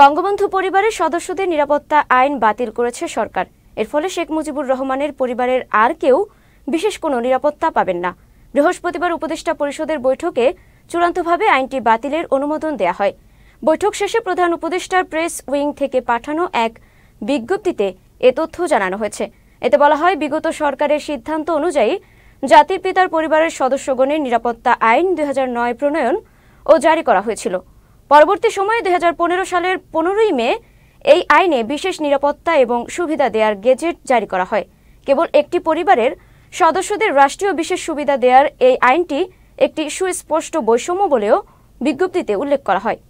বঙ্গবন্ধু পরিবারের সদস্যদের নিরাপত্তা আইন বাতিল করেছে সরকার এর ফলে শেখ মুজিবুর রহমানের পরিবারের আর কেউ বিশেষ কোনো নিরাপত্তা পাবেন না বৃহস্পতিবার উপদেষ্টা পরিষদের বৈঠকে চূড়ান্তভাবে আইনটি বাতিলের অনুমোদন দেয়া হয় বৈঠক শেষে প্রধান উপদেষ্টার প্রেস উইং থেকে পাঠানো এক বিজ্ঞপ্তিতে এ তথ্য জানানো হয়েছে এতে বলা হয় বিগত সরকারের সিদ্ধান্ত অনুযায়ী জাতির পিতার পরিবারের সদস্যগণের নিরাপত্তা আইন দুই প্রণয়ন ও জারি করা হয়েছিল পরবর্তী সময়ে দু সালের পনেরোই মে এই আইনে বিশেষ নিরাপত্তা এবং সুবিধা দেওয়ার গেজেট জারি করা হয় কেবল একটি পরিবারের সদস্যদের রাষ্ট্রীয় বিশেষ সুবিধা দেওয়ার এই আইনটি একটি সুস্পষ্ট বৈষম্য বলেও বিজ্ঞপ্তিতে উল্লেখ করা হয়